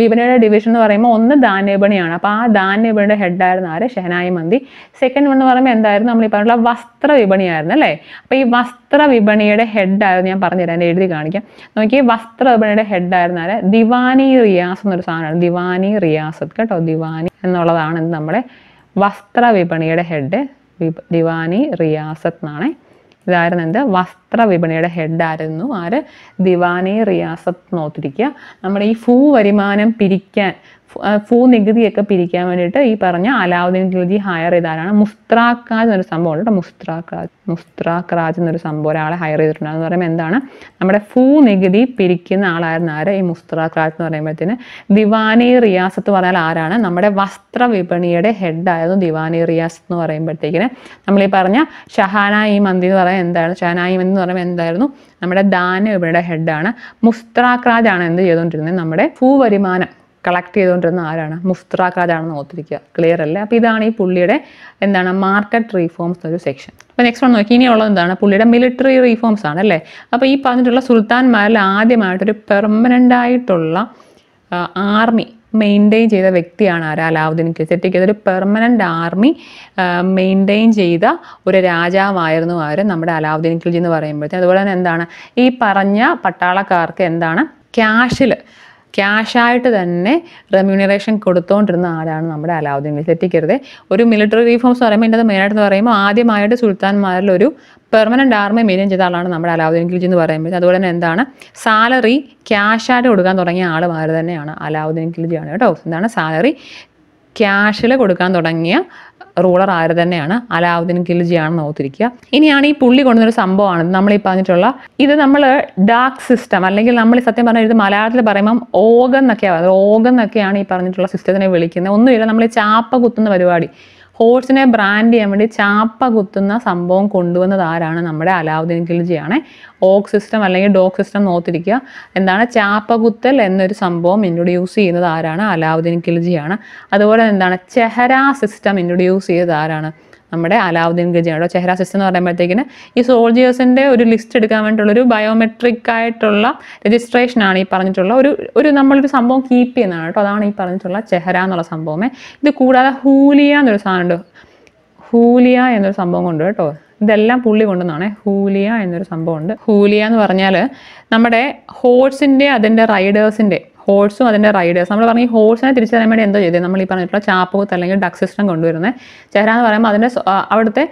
വിപണിയുടെ ഡിവിഷൻ എന്ന് പറയുമ്പോൾ ഒന്ന് ധാന്യവിപണിയാണ് അപ്പോൾ ആ ധാന്യവിപണിയുടെ ഹെഡായിരുന്നു ആര് ഷെഹനായി മന്തി സെക്കൻഡ് വൺ എന്ന് പറയുമ്പോൾ എന്തായിരുന്നു നമ്മൾ ഈ പറഞ്ഞുള്ള വസ്ത്ര വിപണിയായിരുന്നു അല്ലേ അപ്പോൾ ഈ വസ്ത്ര വിപണിയുടെ ഹെഡായിരുന്നു ഞാൻ തരാൻ എഴുതി കാണിക്കാം നോക്കി വസ്ത്ര വിപണിയുടെ ഹെഡായിരുന്നു ആര് ദിവാനി റിയാസ് എന്നൊരു സാധനമാണ് ദിവാനി റിയാസത്ത് കേട്ടോ ദിവാനി എന്നുള്ളതാണ് നമ്മുടെ വസ്ത്ര വിപണിയുടെ ഹെഡ് ദിവാനി റിയാസത്ത് എന്നാണേ ഇതായിരുന്നു എന്ത് വസ്ത്ര വിപണിയുടെ ഹെഡായിരുന്നു ആര് ദിവാനി റിയാസത്ത് നോത്തിരിക്കുക നമ്മുടെ ഈ ഭൂവരുമാനം പിരിക്കാൻ നികുതിയൊക്കെ പിരിക്കാൻ വേണ്ടിയിട്ട് ഈ പറഞ്ഞ അലാവുദ്ദീൻ ഖിൽജി ഹയർ ചെയ്ത ആരാണ് മുസ്ത്രാഖാജ് എന്നൊരു സംഭവം ഉണ്ട് കേട്ടോ മുസ്ത്രാഖാജ് മുസ്ത്രാഖ്രാജ് എന്നൊരു സംഭവം ഒരാളെ ഹയർ ചെയ്തിട്ടുണ്ട് എന്ന് പറയുമ്പോൾ എന്താണ് നമ്മുടെ നികുതി പിരിക്കുന്ന ആളായിരുന്ന ആര് ഈ മുസ്ത്രാഖ്രാജ് എന്ന് പറയുമ്പോഴത്തേന് ദിവാനി റിയാസ് എന്ന് പറഞ്ഞാൽ ആരാണ് നമ്മുടെ വസ്ത്ര വിപണിയുടെ ഹെഡായിരുന്നു ദിവാനി റിയാസ് എന്ന് പറയുമ്പോഴത്തേക്കിന് നമ്മൾ ഈ പറഞ്ഞ ഷഹാന ഈ മന്തി എന്ന് പറയുന്നത് എന്തായിരുന്നു ഷഹാന മന്തി എന്ന് പറയുമ്പോൾ എന്തായിരുന്നു നമ്മുടെ ദാന വിപണിയുടെ ഹെഡാണ് മുസ്ത്രാക്രാജ് ആണ് എന്ത് ചെയ്തുകൊണ്ടിരുന്നത് നമ്മുടെ ഭൂവരുമാനം കളക്ട് ചെയ്തുകൊണ്ടിരുന്ന ആരാണ് മുഫ്ത്ര ഓർത്തിരിക്കുക ക്ലിയർ അല്ലേ അപ്പോൾ ഇതാണ് ഈ പുള്ളിയുടെ എന്താണ് മാർക്കറ്റ് റീഫോംസ് എന്നൊരു സെക്ഷൻ അപ്പോൾ നെക്സ്റ്റ് വൺ നോക്കി ഇനിയുള്ളത് എന്താണ് പുള്ളിയുടെ മിലിറ്ററി റീഫോംസ് ആണ് അല്ലേ അപ്പോൾ ഈ പറഞ്ഞിട്ടുള്ള സുൽത്താൻമാരിൽ ആദ്യമായിട്ടൊരു പെർമനൻ്റ് ആയിട്ടുള്ള ആർമി മെയിൻറ്റെയിൻ ചെയ്ത വ്യക്തിയാണ് ആര് അലാവുദ്ദീൻ കിസറ്റിക്ക് ഇതൊരു പെർമനൻ്റ് ആർമി മെയിൻറ്റെയിൻ ചെയ്ത ഒരു രാജാവായിരുന്നു ആര് നമ്മുടെ അലാവുദ്ദീൻ ഖിൽജി എന്ന് പറയുമ്പോഴത്തേക്കും അതുപോലെ തന്നെ എന്താണ് ഈ പറഞ്ഞ പട്ടാളക്കാർക്ക് എന്താണ് ക്യാഷിൽ ക്യാഷായിട്ട് തന്നെ റെമ്യൂണറേഷൻ കൊടുത്തുകൊണ്ടിരുന്ന ആരാണ് നമ്മുടെ അലാവുദ്ദീൻ ഖിൽജി തെറ്റിക്കരുത് ഒരു മിലിറ്ററി റീഫോംസ് പറയുമ്പോൾ ഇതിൻ്റെ മെയിനായിട്ട് പറയുമ്പോൾ ആദ്യമായിട്ട് സുൽത്താൻമാരിൽ ഒരു പെർമനൻ്റ് ആർമി മെയിൻ ചെയ്ത ആളാണ് നമ്മുടെ അലാവുദ്ദീൻ ഖിൽജി എന്ന് പറയുമ്പോൾ അതുപോലെ തന്നെ എന്താണ് സാലറി ക്യാഷായിട്ട് കൊടുക്കാൻ തുടങ്ങിയ ആൾ മാറി തന്നെയാണ് അലാവുദ്ദീൻ ഖിൽജിയാണ് കേട്ടോ എന്താണ് സാലറി ക്യാഷിൽ കൊടുക്കാൻ തുടങ്ങിയ റൂളർ ആര് തന്നെയാണ് അലാവുദ്ദീൻ ഖിൽജി ഓർത്തിരിക്കുക ഇനിയാണ് ഈ പുള്ളി ഒരു സംഭവമാണ് നമ്മൾ ഈ പറഞ്ഞിട്ടുള്ള ഇത് നമ്മൾ ഡാർക്ക് സിസ്റ്റം അല്ലെങ്കിൽ നമ്മൾ സത്യം പറഞ്ഞാൽ ഇത് മലയാളത്തിൽ പറയുമ്പം ഓഗം എന്നൊക്കെയാണ് ഓഗം എന്നൊക്കെയാണ് ഈ പറഞ്ഞിട്ടുള്ള സിസ്റ്റത്തിനെ വിളിക്കുന്നത് ഒന്നുമില്ല നമ്മൾ ചാപ്പ കുത്തുന്ന പരിപാടി ഹോഴ്സിനെ ബ്രാൻഡ് ചെയ്യാൻ വേണ്ടി ചാപ്പ കുത്തുന്ന സംഭവം കൊണ്ടുവന്നത് ആരാണ് നമ്മുടെ അലാവുദ്ദീൻ ഖിൽജിയാണ് ഓക് സിസ്റ്റം അല്ലെങ്കിൽ ഡോക് സിസ്റ്റം നോത്തിരിക്കുക എന്താണ് ചാപ്പ കുത്തൽ എന്നൊരു സംഭവം ഇൻട്രൊഡ്യൂസ് ചെയ്യുന്നത് ആരാണ് അലാവുദ്ദീൻ ഖിൽജിയാണ് അതുപോലെ എന്താണ് ചെഹരാ സിസ്റ്റം ഇൻട്രൊഡ്യൂസ് ചെയ്തത് ആരാണ് നമ്മുടെ അലാവുദ്ദീൻ ഖജാനയുടെ ചെഹ്ര സിസ്റ്റം എന്ന് പറയുമ്പോഴത്തേക്കിന് ഈ സോൾജിയേഴ്സിൻ്റെ ഒരു ലിസ്റ്റ് എടുക്കാൻ ഒരു ബയോമെട്രിക് ആയിട്ടുള്ള രജിസ്ട്രേഷനാണ് ഈ പറഞ്ഞിട്ടുള്ള ഒരു ഒരു നമ്മളൊരു സംഭവം കീപ്പ് ചെയ്യുന്നതാണ് കേട്ടോ അതാണ് ഈ പറഞ്ഞിട്ടുള്ള ചെഹ്ര എന്നുള്ള സംഭവമേ ഇത് കൂടാതെ ഹൂലിയ എന്നൊരു സാധനമുണ്ട് ഹൂലിയ എന്നൊരു സംഭവം കൊണ്ട് കേട്ടോ ഇതെല്ലാം പുള്ളി കൊണ്ടുവന്നാണ് ഹൂലിയ എന്നൊരു സംഭവമുണ്ട് ഹൂലിയ എന്ന് പറഞ്ഞാൽ നമ്മുടെ ഹോഴ്സിൻ്റെ അതിൻ്റെ റൈഡേഴ്സിൻ്റെ ഹോഴ്സും അതിൻ്റെ റൈഡേഴ്സ് നമ്മൾ പറഞ്ഞ ഈ ഹോഴ്സിനെ തിരിച്ചറിയാൻ വേണ്ടി എന്തോ ചെയ്തത് നമ്മൾ ഈ പറഞ്ഞിട്ടുള്ള ചാപ്പ് അല്ലെങ്കിൽ ഡക്സിസ്റ്റം കൊണ്ടുവരുന്നത് ചേരാന്ന് പറയുമ്പോൾ അതിൻ്റെ അവിടുത്തെ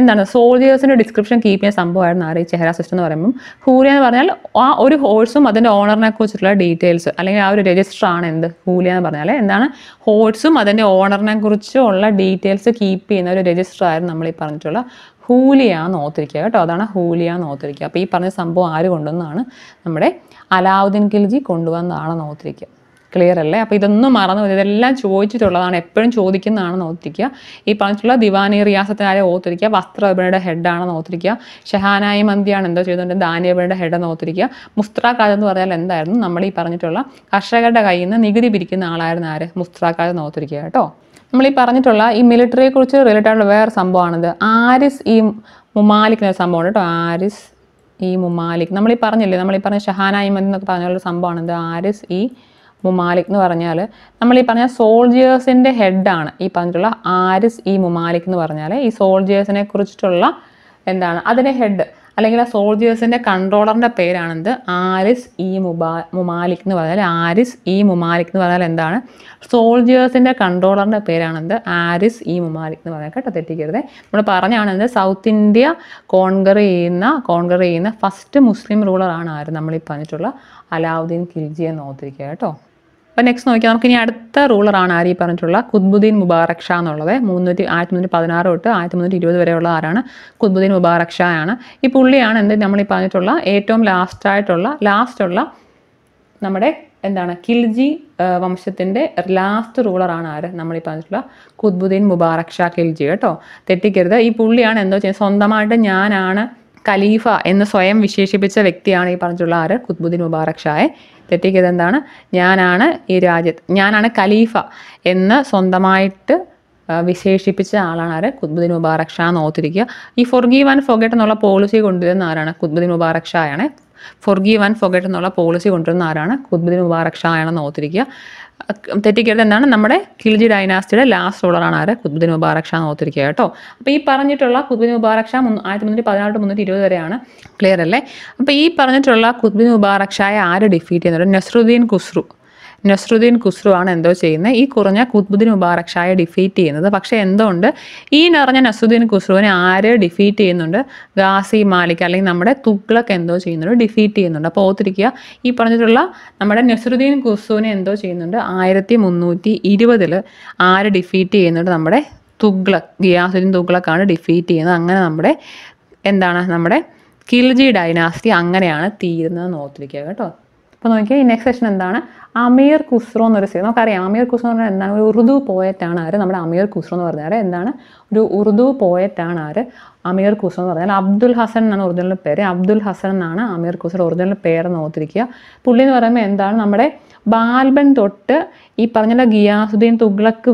എന്താണ് സോൾജിയേഴ്സിൻ്റെ ഡിസ്ക്രിപ്ഷൻ കീപ്പ് ചെയ്യുന്ന സംഭവമായിരുന്നു ആരെ ചെഹറ സിസ്റ്റം എന്ന് പറയുമ്പോൾ ഹൂലിയ എന്ന് പറഞ്ഞാൽ ആ ഒരു ഹോഴ്സും അതിൻ്റെ ഓണറിനെ കുറിച്ചിട്ടുള്ള ഡീറ്റെയിൽസ് അല്ലെങ്കിൽ ആ ഒരു രജിസ്റ്റർ ആണ് എന്ത് ഹൂലിയ എന്ന് പറഞ്ഞാൽ എന്താണ് ഹോഴ്സും അതിൻ്റെ ഓണറിനെ കുറിച്ചുള്ള ഡീറ്റെയിൽസ് കീപ്പ് ചെയ്യുന്ന ഒരു രജിസ്റ്റർ ആയിരുന്നു നമ്മൾ ഈ പറഞ്ഞിട്ടുള്ള ഹൂലിയാന്ന് ഓർത്തിരിക്കുക കേട്ടോ അതാണ് ഹൂലിയാന്ന് ഓർത്തിരിക്കുക അപ്പോൾ ഈ പറഞ്ഞ സംഭവം ആര് കൊണ്ടുവന്നാണ് നമ്മുടെ അലാവുദ്ദീൻ ഖിൽജി കൊണ്ടുവന്നതാണെന്ന് ഓർത്തിരിക്കുക ക്ലിയർ അല്ലേ അപ്പോൾ ഇതൊന്നും മറന്നു പോയി ഇതെല്ലാം ചോദിച്ചിട്ടുള്ളതാണ് എപ്പോഴും ചോദിക്കുന്നതാണെന്ന് ഓർത്തിരിക്കുക ഈ പറഞ്ഞിട്ടുള്ള ദിവാനി റിയാസത്തിനാരെ ഓർത്തിരിക്കുക വസ്ത്രവിപണിയുടെ ഹെഡാണെന്ന് ഓർത്തിരിക്കുക ഷഹാനായി മന്തിയാണ് എന്തോ ചെയ്തുകൊണ്ട് ഹെഡ് ഹെഡെന്ന് ഓർത്തിരിക്കുക മുസ്ത്രാക്കാജ് എന്ന് പറഞ്ഞാൽ എന്തായിരുന്നു നമ്മൾ ഈ പറഞ്ഞിട്ടുള്ള കർഷകരുടെ കയ്യിൽ നിന്ന് നികുതി പിരിക്കുന്ന ആളായിരുന്നു ആര് മുസ്ത്രാക്കാജ് എന്ന് ഓർത്തിരിക്കുക കേട്ടോ നമ്മൾ ഈ പറഞ്ഞിട്ടുള്ള ഈ മിലിറ്ററിയെ കുറിച്ച് റിലേറ്റഡ് ആയിട്ടുള്ള വേറെ സംഭവമാണിത് ആരിസ് ഈ മുമാലിക്കിന് ഒരു സംഭവമാണ് കേട്ടോ ആരിസ് ഈ മുമാലിക് നമ്മൾ ഈ പറഞ്ഞില്ലേ നമ്മൾ ഈ പറഞ്ഞ ഷഹാന ഇമൻ എന്നൊക്കെ പറഞ്ഞുള്ള സംഭവമാണ് ആരിസ് ഈ മുമാലിക് എന്ന് പറഞ്ഞാൽ നമ്മൾ ഈ പറഞ്ഞ സോൾജിയേഴ്സിൻ്റെ ഹെഡാണ് ഈ പറഞ്ഞിട്ടുള്ള ആരിസ് ഈ മുമാലിക് എന്ന് പറഞ്ഞാൽ ഈ സോൾജിയേഴ്സിനെ കുറിച്ചിട്ടുള്ള എന്താണ് അതിൻ്റെ ഹെഡ് അല്ലെങ്കിൽ ആ സോൾജിയേഴ്സിൻ്റെ കൺട്രോളറിൻ്റെ പേരാണെന്ത് ആരിസ് ഈ മുബാ മുമാലിക് എന്ന് പറഞ്ഞാൽ ആരിസ് ഈ മുമാലിക് എന്ന് പറഞ്ഞാൽ എന്താണ് സോൾജിയേഴ്സിൻ്റെ കൺട്രോളറിൻ്റെ പേരാണെന്ത് ആരിസ് ഈ മുമാലിക് എന്ന് പറഞ്ഞാൽ കേട്ടോ തെറ്റിക്കരുത് നമ്മൾ എന്ത് സൗത്ത് ഇന്ത്യ കോൺഗർ ചെയ്യുന്ന കോൺഗർ ചെയ്യുന്ന ഫസ്റ്റ് മുസ്ലിം റൂളറാണ് ആര് നമ്മളീ പറഞ്ഞിട്ടുള്ള അലാവുദ്ദീൻ ഖിൽജി എന്ന് ഓർത്തിരിക്കുക കേട്ടോ അപ്പോൾ നെക്സ്റ്റ് നോക്കിയാൽ നമുക്ക് ഇനി അടുത്ത റൂളറാണ് ആര് ഈ പറഞ്ഞിട്ടുള്ള കുത്ബുദ്ദീൻ മുബാറക് ഷാ എന്നുള്ളത് മുന്നൂറ്റി ആയിരത്തി മുന്നൂറ്റി പതിനാറ് തൊട്ട് ആയിരത്തി മുന്നൂറ്റി ഇരുപത് വരെയുള്ള ആരാണ് കുത്ബുദ്ദീൻ മുബാറക് ഷാ ആണ് ഈ പുള്ളിയാണ് എന്ത് നമ്മൾ ഈ പറഞ്ഞിട്ടുള്ള ഏറ്റവും ലാസ്റ്റായിട്ടുള്ള ലാസ്റ്റുള്ള നമ്മുടെ എന്താണ് കിൽജി വംശത്തിൻ്റെ ലാസ്റ്റ് റൂളറാണ് ആര് നമ്മളീ പറഞ്ഞിട്ടുള്ള കുത്ബുദ്ദീൻ മുബാറക് ഷാ കിൽജി കേട്ടോ തെറ്റിക്കരുത് ഈ പുള്ളിയാണ് എന്തോ ചെയ്യുന്നത് സ്വന്തമായിട്ട് ഞാനാണ് ഖലീഫ എന്ന് സ്വയം വിശേഷിപ്പിച്ച വ്യക്തിയാണ് ഈ പറഞ്ഞിട്ടുള്ള ആര് കുത്ബുദ്ദീൻ മുബാറക് ഷായെ തെറ്റിക്കത് എന്താണ് ഞാനാണ് ഈ രാജ്യത്ത് ഞാനാണ് ഖലീഫ എന്ന് സ്വന്തമായിട്ട് വിശേഷിപ്പിച്ച ആളാണ് ആര് കുത്ബുദ്ദീൻ മുബാറക് ഷാ എന്ന് ഓർത്തിരിക്കുക ഈ ഫൊർഗി വൻ ഫൊഗേറ്റ് എന്നുള്ള പോളിസി കൊണ്ടുവരുന്ന ആരാണ് കുത്ബുദ്ദീൻ മുബാറക് ഷായാണ് ഫൊർഗി വൻ ഫൊഗേറ്റ് എന്നുള്ള പോളിസി കൊണ്ടുവരുന്ന ആരാണ് കുത്ബുദ്ദീൻ മുബാറക് ഷായാണെന്ന് ഓർത്തിരിക്കുക തെറ്റിക്കരുത് എന്നാണ് നമ്മുടെ ഖിൽജി ഡൈനാസ്റ്റിയുടെ ലാസ്റ്റ് റോളറാണ് ആര് കുത്ബുദ്ദീൻ മുബാറക് ഷാ ഓർത്തിരിക്കുക കേട്ടോ അപ്പോൾ ഈ പറഞ്ഞിട്ടുള്ള കുത്ബുദ്ദീൻ മുബാറക് ഷാ ആയിരത്തി മുന്നൂറ്റി പതിനാറ് മുന്നൂറ്റി ഇരുപത് വരെയാണ് ക്ലിയർ അല്ലേ അപ്പോൾ ഈ പറഞ്ഞിട്ടുള്ള കുത്ബുദ്ദീൻ മുബാറക് ഷായെ ആര് ഡിഫീറ്റ് ചെയ്യുന്നുണ്ട് നസറുദ്ദീൻ ഖുസ്രു നസ്രുദ്ദീൻ ഖുസ്രു ആണ് എന്തോ ചെയ്യുന്നത് ഈ കുറഞ്ഞ കുത്ബുദ്ദീൻ മുബാറക് ഷായെ ഡിഫീറ്റ് ചെയ്യുന്നത് പക്ഷേ എന്തുകൊണ്ട് ഈ നിറഞ്ഞ നസ്രുദ്ദീൻ ഖുസ്രുവിനെ ആര് ഡിഫീറ്റ് ചെയ്യുന്നുണ്ട് ഗാസി മാലിക് അല്ലെങ്കിൽ നമ്മുടെ തുഗ്ലക്ക് എന്തോ ചെയ്യുന്നുണ്ട് ഡിഫീറ്റ് ചെയ്യുന്നുണ്ട് അപ്പോൾ ഓർത്തിരിക്കുക ഈ പറഞ്ഞിട്ടുള്ള നമ്മുടെ നസ്രുദ്ദീൻ ഖുസ്രുവിനെ എന്തോ ചെയ്യുന്നുണ്ട് ആയിരത്തി മുന്നൂറ്റി ഇരുപതിൽ ആര് ഡിഫീറ്റ് ചെയ്യുന്നുണ്ട് നമ്മുടെ തുഗ്ലക് ഗിയാസുദ്ദീൻ തുഗ്ലക്കാണ് ഡിഫീറ്റ് ചെയ്യുന്നത് അങ്ങനെ നമ്മുടെ എന്താണ് നമ്മുടെ കിൽജി ഡൈനാസ്റ്റി അങ്ങനെയാണ് തീരുന്നത് എന്ന് ഓർത്തിരിക്കുക കേട്ടോ ഇപ്പോൾ നോക്കിയാൽ ഈ നെക്സ്റ്റ് സെഷൻ എന്താണ് അമീർ ഖുസ്രോ എന്നൊരു സീ നമുക്കറിയാം അമീർ ഖുസ്രോ എന്ന് പറഞ്ഞാൽ എന്താണ് ഒരു ഉറുദു പോയറ്റാണ് ആര് നമ്മുടെ അമീർ ഖുസ്രോ എന്ന് പറഞ്ഞാൽ എന്താണ് ഒരു ഉറുദു പോയറ്റാണ് ആര് അമീർ ഖുസോ എന്ന് പറഞ്ഞാൽ അബ്ദുൽ ഹസൻ എന്നാണ് ഒറിജിനൽ പേര് അബ്ദുൽ ഹസൻ എന്നാണ് അമീർ ഖുസോയുടെ ഒറിജിനൽ പേരെന്ന് ഓർത്തിരിക്കുക പുള്ളി എന്ന് പറയുമ്പോൾ എന്താണ് നമ്മുടെ ബാൽബൻ തൊട്ട് ഈ പറഞ്ഞ ഗിയാസുദ്ദീൻ തുഗ്ലക്ക്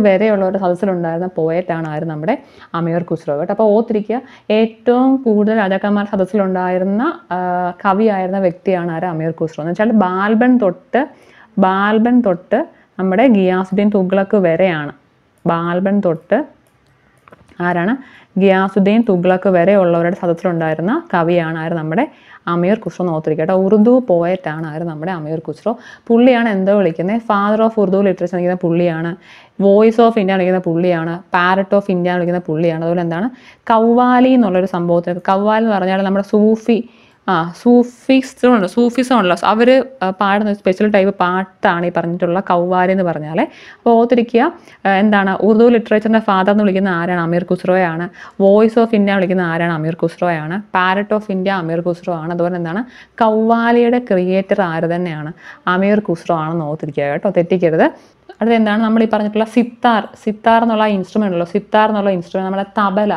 ഒരു സദസ്സിലുണ്ടായിരുന്ന പോയറ്റാണ് ആര് നമ്മുടെ അമീർ ഖുസ്രോ കേട്ടോ അപ്പോൾ ഓർത്തിരിക്കുക ഏറ്റവും കൂടുതൽ രാജാക്കന്മാർ സദസ്സിലുണ്ടായിരുന്ന കവിയായിരുന്ന വ്യക്തിയാണ് ആര് അമീർ ഖുസ്രോ എന്ന് വെച്ചാൽ ബാൽബൻ തൊട്ട് ബാൽബൻ തൊട്ട് നമ്മുടെ ഗിയാസുദ്ദീൻ തുഗ്ലക്ക് വരെയാണ് ബാൽബൻ തൊട്ട് ആരാണ് ഗ്യാസുദ്ദീൻ തുഗ്ലക്ക് വരെ ഉള്ളവരുടെ സദസ്സിലുണ്ടായിരുന്ന കവിയാണ് ആര് നമ്മുടെ അമീർ ഖുസ്രോ നോത്തിരിക്കട്ടെ കേട്ടോ ഉറുദു പോയറ്റാണ് ആര് നമ്മുടെ അമീർ ഖുസ്രോ പുള്ളിയാണ് എന്തോ വിളിക്കുന്നത് ഫാദർ ഓഫ് ഉറുദു ലിറ്ററേച്ചർ വിളിക്കുന്ന പുള്ളിയാണ് വോയിസ് ഓഫ് ഇന്ത്യ വിളിക്കുന്ന പുള്ളിയാണ് പാരറ്റ് ഓഫ് ഇന്ത്യ വിളിക്കുന്ന പുള്ളിയാണ് അതുപോലെ എന്താണ് കവ്വാലി എന്നുള്ളൊരു സംഭവത്തിന് കവ്വാലി എന്ന് പറഞ്ഞാൽ നമ്മുടെ സൂഫി ആ സൂഫിക്സുണ്ട് സൂഫിസം അവർ പാടുന്ന സ്പെഷ്യൽ ടൈപ്പ് പാട്ടാണ് ഈ പറഞ്ഞിട്ടുള്ള കൗവാലി എന്ന് പറഞ്ഞാൽ അപ്പോൾ ഓർത്തിരിക്കുക എന്താണ് ഉറുദു ലിറ്ററേച്ചറിൻ്റെ ഫാദർ എന്ന് വിളിക്കുന്ന ആരാണ് അമീർ ഖുസ്രോയാണ് വോയിസ് ഓഫ് ഇന്ത്യ വിളിക്കുന്ന ആരാണ് അമീർ ഖുസ്രോയാണ് parrot of India Amir Khusro ആണ് അതുപോലെ എന്താണ് കൗവാലിയുടെ ക്രിയേറ്റർ ആര് തന്നെയാണ് അമീർ ഖുസ്രോ ആണെന്ന് ഓർത്തിരിക്കുക കേട്ടോ തെറ്റിക്കരുത് അടുത്ത എന്താണ് നമ്മൾ ഈ പറഞ്ഞിട്ടുള്ള സിത്താർ സിത്താർ എന്നുള്ള ഇൻസ്ട്രുമെൻ്റ് ഉള്ളൂ സിത്താർ എന്നുള്ള ഇൻസ്ട്രുമെൻറ്റ് നമ്മുടെ തബല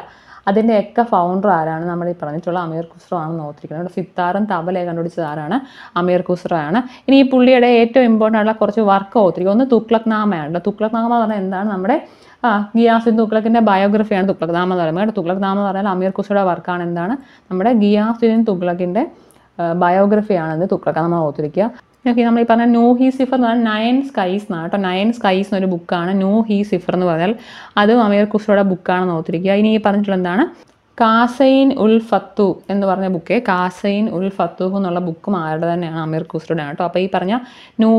അതിൻ്റെയൊക്കെ ഫൗണ്ടർ ആരാണ് നമ്മൾ ഈ പറഞ്ഞിട്ടുള്ള അമീർ ഖുസ്റോ ആണെന്ന് ഓർത്തിരിക്കുന്നത് അവിടെ സിത്താറും തബലയെ കണ്ടുപിടിച്ചത് ആരാണ് അമീർ ഖുസ്റോ ആണ് ഇനി ഈ പുള്ളിയുടെ ഏറ്റവും ഇമ്പോർട്ടൻ്റ് ആയിട്ടുള്ള കുറച്ച് വർക്ക് ഓർത്തിരിക്കും ഒന്ന് തുക്ലക് നാമയാണ് തുക്ലക് നാമ എന്ന് പറഞ്ഞാൽ എന്താണ് നമ്മുടെ ആ ഗിയാസുൻ തുഗ്ലക്കിൻ്റെ ബയോഗ്രഫിയാണ് തുക്ലക് നാമ എന്ന് പറയുന്നത് തുക്ലക് നാമ എന്ന് പറഞ്ഞാൽ അമീർ ഖുസ്റോയുടെ വർക്കാണ് എന്താണ് നമ്മുടെ ഗിയാസിൻ തുക്ലക്കിൻ്റെ ബയോഗ്രഫിയാണെന്ന് തുഗ്ലക്ക് നാമ ഓർത്തിരിക്കുക ഓക്കെ നമ്മൾ ഈ പറഞ്ഞ നോ ഹി സിഫർ എന്ന് പറഞ്ഞാൽ നയൻ സ്കൈസ് എന്നാണ് കേട്ടോ നയൻ സ്കൈസ് എന്നൊരു ബുക്കാണ് നോ ഹി സിഫർ എന്ന് പറഞ്ഞാൽ അതും അമീർ ഖുസ്രോയുടെ ബുക്കാണെന്ന് ഓർത്തിരിക്കുക ഇനി ഈ പറഞ്ഞിട്ടുള്ള എന്താണ് കാസൈൻ ഉൽ ഫത്തു എന്ന് പറഞ്ഞ ബുക്ക് കാസൈൻ ഉൽ ഫത്തു എന്നുള്ള ബുക്കും ആരുടെ തന്നെയാണ് അമീർ ഖുസ്രുടെ കേട്ടോ അപ്പോൾ ഈ പറഞ്ഞ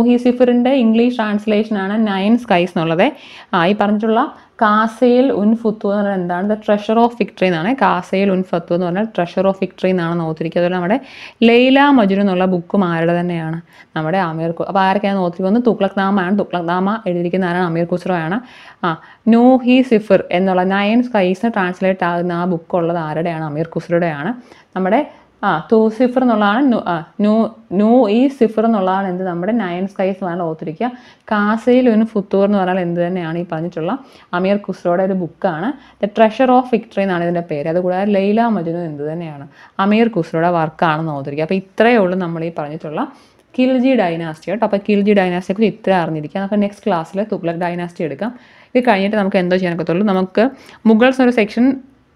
ഹീ സിഫറിൻ്റെ ഇംഗ്ലീഷ് ട്രാൻസ്ലേഷനാണ് നയൻ സ്കൈസ് എന്നുള്ളത് ഈ പറഞ്ഞിട്ടുള്ള കാസയിൽ ഉൻ ഫുത്തു എന്ന് പറഞ്ഞാൽ എന്താണ് ദ ട്രഷർ ഓഫ് വിക്ടറി എന്നാണ് കാസയിൽ ഉൻ ഫത്തു എന്ന് പറഞ്ഞാൽ ട്രഷർ ഓഫ് വിക്ടറി എന്നാണ് ഓർത്തിരിക്കുക അതുപോലെ നമ്മുടെ ലൈല മജുരു എന്നുള്ള ബുക്കും ആരുടെ തന്നെയാണ് നമ്മുടെ അമീർ അപ്പോൾ ആരൊക്കെയാണ് ഓർത്തിരിക്കുന്നത് തുക്ലക് നാമയാണ് തുക്ലക് നാമ എഴുതിയിരിക്കുന്ന ആരാണ് അമീർ ആണ് ആ നൂ ഹി സിഫർ എന്നുള്ള നയൻ സ്കൈസ് ട്രാൻസ്ലേറ്റ് ആകുന്ന ആ ബുക്ക് ഉള്ളത് ആരുടെയാണ് അമീർ ഖുസ്രോയുടെയാണ് നമ്മുടെ ആ തൂ സിഫർ എന്നുള്ളതാണ് നു ആ ഈ സിഫർ എന്നുള്ളതാണ് എന്ത് നമ്മുടെ നയൻ സ്കൈസ് ആണ് ഓർത്തിരിക്കുക കാസയിൽ ഒരു ഫുത്തൂർ എന്ന് പറഞ്ഞാൽ എന്ത് തന്നെയാണ് ഈ പറഞ്ഞിട്ടുള്ള അമീർ ഖുസ്രോയുടെ ഒരു ബുക്കാണ് ദ ട്രഷർ ഓഫ് വിക്ടറി എന്നാണ് ഇതിൻ്റെ പേര് അതുകൂടാതെ ലൈല മജുനു എന്ത് തന്നെയാണ് അമീർ ഖുസ്രോയുടെ വർക്കാണെന്ന് ഓർത്തിരിക്കുക അപ്പോൾ ഇത്രയേ ഉള്ളൂ നമ്മൾ ഈ പറഞ്ഞിട്ടുള്ള കിൽജി ഡൈനാസ്റ്റി കേട്ടോ അപ്പോൾ കിൽജി ഡൈനാസ്റ്റിയെക്കുറിച്ച് ഇത്ര അറിഞ്ഞിരിക്കുക അപ്പോൾ നെക്സ്റ്റ് ക്ലാസ്സിൽ തുഗ്ലക് ഡൈനാസ്റ്റി എടുക്കാം ഇത് കഴിഞ്ഞിട്ട് നമുക്ക് എന്തോ ചെയ്യാൻ പറ്റുള്ളൂ നമുക്ക് മുഗൾസ് ഒരു സെക്ഷൻ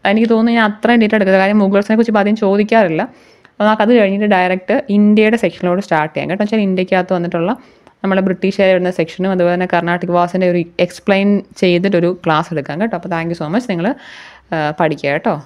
എനിക്ക് തോന്നുന്നു ഞാൻ അത്ര ഡീറ്റെയിൽ എടുക്കുന്നത് കാര്യം മുഗൾസിനെ കുറിച്ച് ഇപ്പോൾ അധികം ചോദിക്കാറില്ല അപ്പോൾ നമുക്ക് അത് കഴിഞ്ഞിട്ട് ഡയറക്റ്റ് ഇന്ത്യയുടെ സെക്ഷനിലോട് സ്റ്റാർട്ട് ചെയ്യാം കേട്ടോ വെച്ചാൽ ഇന്ത്യക്കകത്ത് വന്നിട്ടുള്ള നമ്മുടെ ബ്രിട്ടീഷുകാർ വരുന്ന സെക്ഷനും അതുപോലെ തന്നെ കർണാട്ടിക് വാസിൻ്റെ ഒരു എക്സ്പ്ലെയിൻ ചെയ്തിട്ടൊരു ക്ലാസ് എടുക്കാം കേട്ടോ അപ്പോൾ താങ്ക് യു സോ മച്ച് നിങ്ങൾ പഠിക്കുക കേട്ടോ